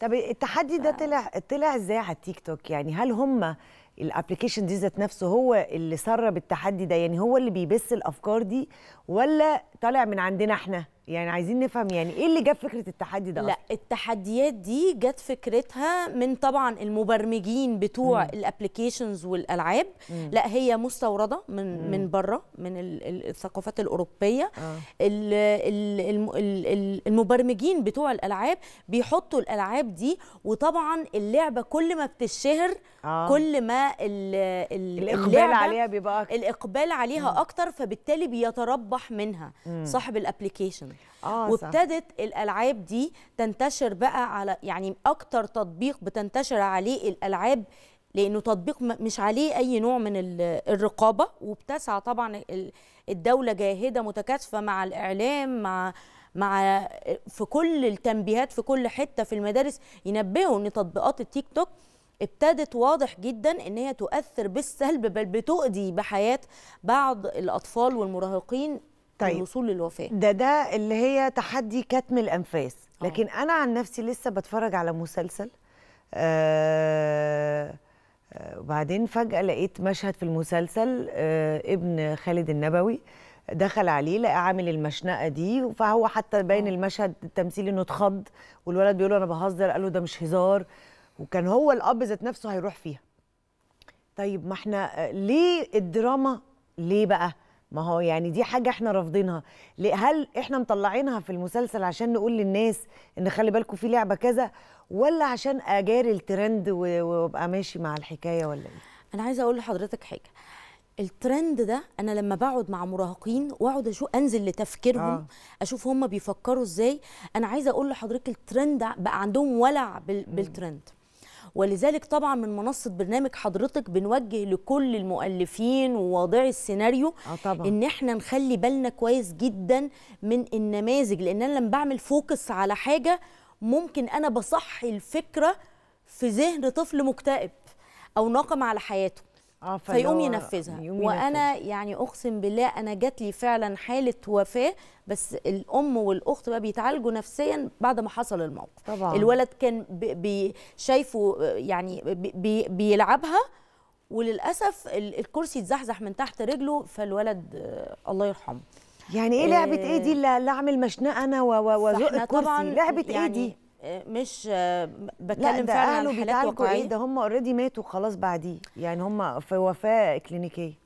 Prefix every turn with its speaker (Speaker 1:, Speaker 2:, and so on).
Speaker 1: طب التحدي ده طلع طلع ازاي على التيك توك يعني هل هم الابلكيشن دي ذات نفسه هو اللي سرب التحدي ده يعني هو اللي بيبث الافكار دي ولا
Speaker 2: طالع من عندنا احنا يعني عايزين نفهم يعني ايه اللي جاب فكره التحدي ده لا التحديات دي جت فكرتها من طبعا المبرمجين بتوع الابلكيشنز والالعاب مم. لا هي مستورده من مم. من بره من الثقافات الاوروبيه آه. المبرمجين بتوع الالعاب بيحطوا الالعاب دي وطبعا اللعبه كل ما بتشهر آه. كل ما ال ال الاقبال عليها بيبقى اكتر الاقبال عليها مم. اكتر فبالتالي بيتربح منها مم. صاحب الابلكيشن آه وابتدت الالعاب دي تنتشر بقى على يعني اكتر تطبيق بتنتشر عليه الالعاب لانه تطبيق مش عليه اي نوع من الرقابه وبتسعى طبعا الدوله جاهده متكاتفه مع الاعلام مع مع في كل التنبيهات في كل حته في المدارس ينبهوا ان تطبيقات التيك توك ابتدت واضح جدا ان هي تؤثر بالسلب بل بتؤذي بحياه بعض الاطفال والمراهقين طيب. الوصول
Speaker 1: للوفاه ده ده اللي هي تحدي كتم الانفاس آه. لكن أوه. انا عن نفسي لسه بتفرج على مسلسل آه،, آه وبعدين فجأة لقيت مشهد في المسلسل آه ابن خالد النبوي دخل عليه لقى عامل المشنقه دي فهو حتى باين آه. المشهد التمثيلي انه اتخض والولد بيقول له انا بهزر قال له ده مش هزار وكان هو الاب ذات نفسه هيروح فيها طيب ما احنا ليه الدراما ليه بقى ما هو يعني دي حاجه احنا رافضينها هل احنا مطلعينها في المسلسل عشان نقول للناس ان خلي بالكم في لعبه كذا
Speaker 2: ولا عشان اجاري الترند وابقى ماشي مع الحكايه ولا ايه انا عايزه اقول لحضرتك حاجه الترند ده انا لما بقعد مع مراهقين واقعد اشوف انزل لتفكيرهم آه. اشوف هم بيفكروا ازاي انا عايزه اقول لحضرتك الترند بقى عندهم ولع بالترند ولذلك طبعا من منصه برنامج حضرتك بنوجه لكل المؤلفين وواضعي السيناريو آه طبعا. ان احنا نخلي بالنا كويس جدا من النماذج لان انا لما بعمل فوكس على حاجه ممكن انا بصحي الفكره في ذهن طفل مكتئب او ناقم على حياته آه، فيقوم ينفذها يوم وانا يعني اقسم بالله انا جات لي فعلا حاله وفاه بس الام والاخت بقى بيتعالجوا نفسيا بعد ما حصل الموقف طبعا. الولد كان بي شايفه يعني بي بيلعبها وللاسف الكرسي اتزحزح من تحت رجله فالولد آه، الله يرحمه يعني ايه لعبه ايه دي
Speaker 1: آه، اللي اعمل مشنقه انا وازق الكرسي طبعا لعبه يعني ايه دي يعني
Speaker 2: مش بتكلم فعلا عن حالات واقعيه ده
Speaker 1: هم اوريدي ماتوا خلاص بعديه يعني هم في وفاه كلينيكيه